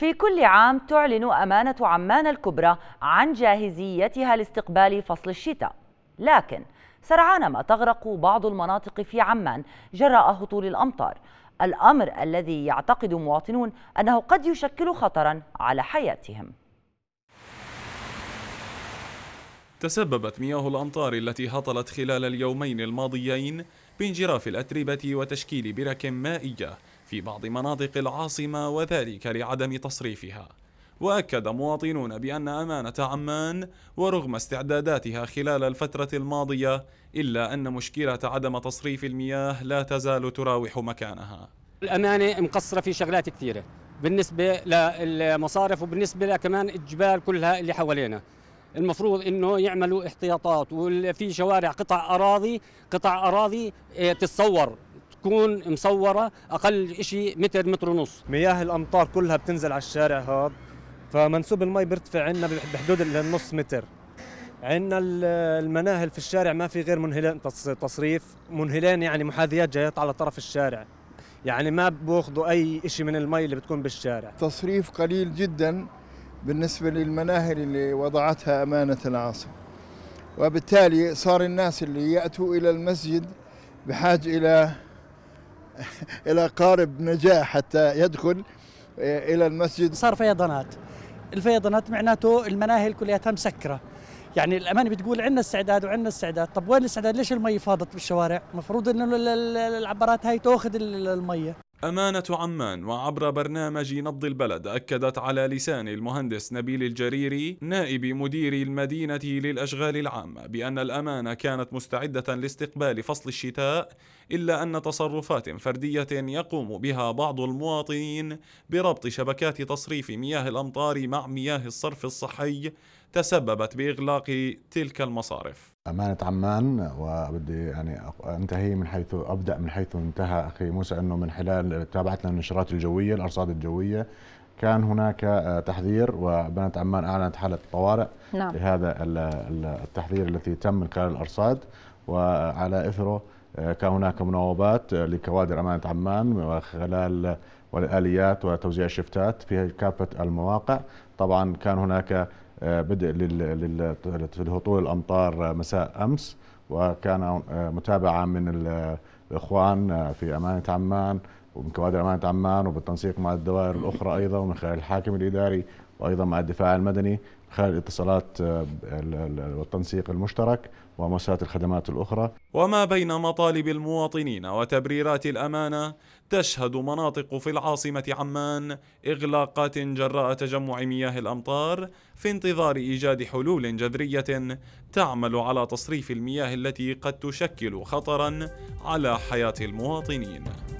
في كل عام تعلن أمانة عمان الكبرى عن جاهزيتها لاستقبال فصل الشتاء لكن سرعان ما تغرق بعض المناطق في عمان جراء هطول الأمطار الأمر الذي يعتقد مواطنون أنه قد يشكل خطرا على حياتهم تسببت مياه الأمطار التي هطلت خلال اليومين الماضيين بانجراف الأتربة وتشكيل برك مائية في بعض مناطق العاصمة وذلك لعدم تصريفها وأكد مواطنون بأن أمانة عمان ورغم استعداداتها خلال الفترة الماضية إلا أن مشكلة عدم تصريف المياه لا تزال تراوح مكانها الأمانة مقصرة في شغلات كثيرة بالنسبة للمصارف وبالنسبة كمان الجبال كلها اللي حوالينا المفروض انه يعملوا احتياطات وفي شوارع قطع اراضي قطع اراضي آه، تتصور تكون مصوره اقل شيء متر متر ونص مياه الامطار كلها بتنزل على الشارع هذا فمنسوب المي بيرتفع عندنا بحدود النص متر عندنا المناهل في الشارع ما في غير منهلين تصريف منهلين يعني محاذيات جايات على طرف الشارع يعني ما بياخذوا اي شيء من المي اللي بتكون بالشارع تصريف قليل جدا بالنسبه للمناهل اللي وضعتها امانه العاصمه وبالتالي صار الناس اللي ياتوا الى المسجد بحاجه الى الى قارب نجاح حتى يدخل الى المسجد صار فيضانات الفيضانات معناته المناهل كلياتها مسكره يعني الامانه بتقول عندنا استعداد وعندنا استعداد طب وين الاستعداد ليش المي فاضت بالشوارع المفروض انه العبارات هاي تاخذ المي أمانة عمان وعبر برنامج نبض البلد أكدت على لسان المهندس نبيل الجريري نائب مدير المدينة للأشغال العامة بأن الأمانة كانت مستعدة لاستقبال فصل الشتاء إلا أن تصرفات فردية يقوم بها بعض المواطنين بربط شبكات تصريف مياه الأمطار مع مياه الصرف الصحي تسببت بإغلاق تلك المصارف امانه عمان وبدي يعني انتهي من حيث ابدا من حيث انتهى اخي موسى انه من خلال تابعتنا النشرات الجويه الارصاد الجويه كان هناك آه، تحذير وبنت عمان اعلنت حاله طوارئ نعم. لهذا التحذير الذي تم من خلال الارصاد وعلى اثره آه، كان هناك مناوبات آه، لكوادر امانه عمان وخلال والاليات وتوزيع الشفتات في كافه المواقع طبعا كان هناك آه، بدء لهطول الامطار آه، مساء امس وكان آه، متابعه من الاخوان في امانه عمان ومن كوادر أمانة عمان وبالتنسيق مع الدوائر الأخرى أيضا ومن خلال الحاكم الإداري وأيضا مع الدفاع المدني من خلال الاتصالات آه، والتنسيق المشترك ومؤسسات الخدمات الأخرى وما بين مطالب المواطنين وتبريرات الأمانة تشهد مناطق في العاصمة عمان إغلاقات جراء تجمع مياه الأمطار في انتظار إيجاد حلول جذرية تعمل على تصريف المياه التي قد تشكل خطرا على حياة المواطنين